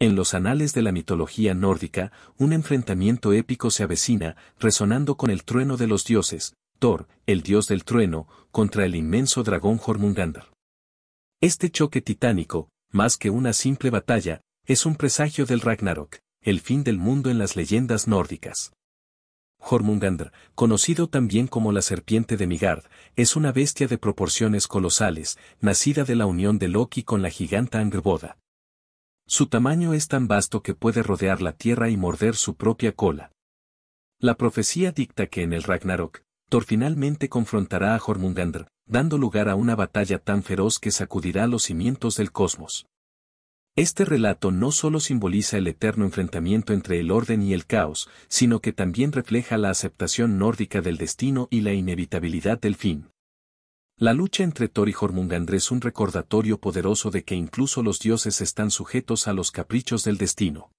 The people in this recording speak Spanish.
En los anales de la mitología nórdica, un enfrentamiento épico se avecina, resonando con el trueno de los dioses, Thor, el dios del trueno, contra el inmenso dragón Jormungandr. Este choque titánico, más que una simple batalla, es un presagio del Ragnarok, el fin del mundo en las leyendas nórdicas. Jormungandr, conocido también como la serpiente de Migard, es una bestia de proporciones colosales, nacida de la unión de Loki con la giganta Angrboda. Su tamaño es tan vasto que puede rodear la tierra y morder su propia cola. La profecía dicta que en el Ragnarok, Thor finalmente confrontará a Jormungandr, dando lugar a una batalla tan feroz que sacudirá los cimientos del cosmos. Este relato no solo simboliza el eterno enfrentamiento entre el orden y el caos, sino que también refleja la aceptación nórdica del destino y la inevitabilidad del fin. La lucha entre Thor y Jormungandr es un recordatorio poderoso de que incluso los dioses están sujetos a los caprichos del destino.